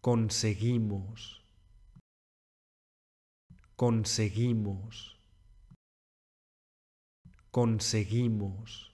conseguimos, conseguimos, conseguimos.